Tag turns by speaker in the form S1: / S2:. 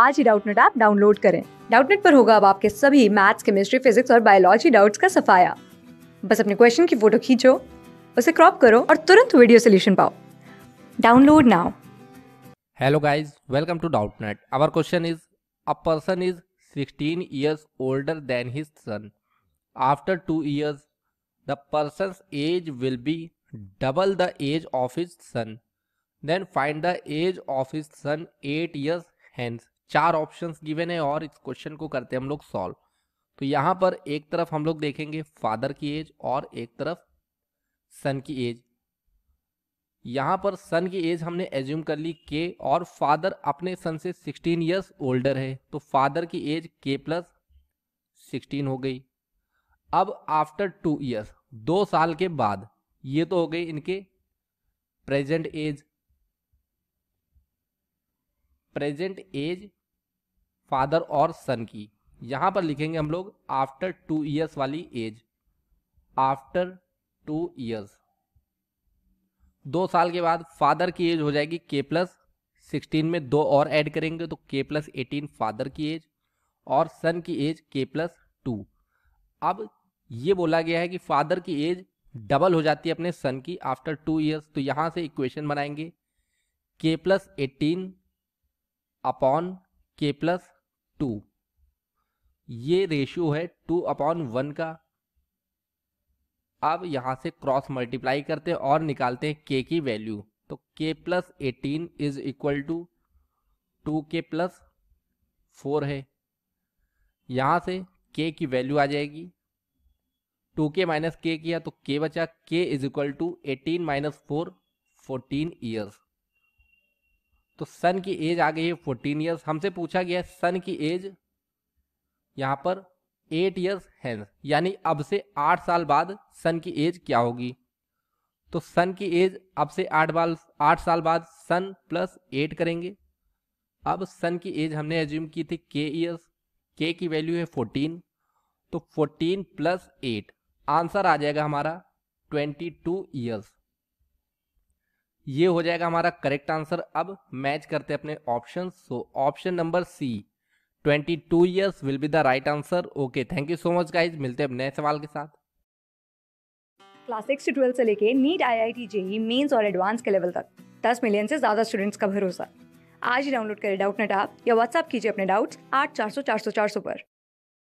S1: आज ही Doubtnut app download करें डाउटनेट पर होगा अब आपके सभी मैथ्स केमिस्ट्री फिजिक्स और बायोलॉजी डाउट्स का सफाया बस अपने क्वेश्चन की फोटो खींचो उसे क्रॉप करो और तुरंत वीडियो सोल्यूशन पाओ download now
S2: hello guys welcome to Doubtnut our question is a person is sixteen years older than his son after two years the person age will be double the age of his son then find the age of his son eight years hence चार options given है और इस question को करते हैं हम लोग solve तो यहाँ पर एक तरफ हम लोग देखेंगे फादर की एज और एक तरफ सन की एज यहाँ पर सन की एज हमने एज्यूम कर ली के और फादर अपने सन से 16 इयर्स ओल्डर है तो फादर की एज के प्लस सिक्सटीन हो गई अब आफ्टर टू इयर्स दो साल के बाद ये तो हो गई इनके present age present age father और सन की यहां पर लिखेंगे हम लोग आफ्टर टू ईयर्स वाली एज आफ्टर टू ईयर्स दो साल के बाद फादर की एज हो जाएगी के प्लस सिक्सटीन में दो और ऐड करेंगे तो के प्लस एटीन फादर की एज और सन की एज के प्लस टू अब ये बोला गया है कि फादर की एज डबल हो जाती है अपने सन की आफ्टर टू ईयर्स तो यहां से इक्वेशन बनाएंगे k plus eighteen upon k plus two ये रेशियो है टू अपॉन वन का अब यहां से क्रॉस मल्टीप्लाई करते हैं और निकालते हैं के की वैल्यू तो k plus eighteen is equal to two k plus four है यहां से के की वैल्यू आ जाएगी टू के माइनस के किया तो के बचा k is equal to eighteen minus four fourteen years तो सन की एज आ गई है फोर्टीन ईयर्स हमसे पूछा गया है सन की एज यहाँ पर एट ईयर्स है यानी अब से आठ साल बाद सन की एज क्या होगी तो सन की एज अब से आठ बाल आठ साल बाद सन प्लस एट करेंगे अब सन की एज हमने एज्यूम की थी के ईयर्स के की वैल्यू है फोर्टीन तो फोर्टीन प्लस एट आंसर आ जाएगा हमारा ट्वेंटी टू ईयर्स ये हो जाएगा हमारा करेक्ट आंसर अब मैच करते अपने option so option number C 22 years will be the right answer okay thank you so much guys मिलते हैं नए सवाल के साथ
S1: क्लास सिक्स से ट्वेल्थ से लेके NEET I I T JEE mains और एडवांस के लेवल तक दस मिलियन से ज्यादा स्टूडेंट्स का भरोसा आज ही डाउनलोड करें डाउट नेट आप या व्हाट्सअप कीजिए अपने डाउट्स आठ चार सौ चार सौ चार सौ पर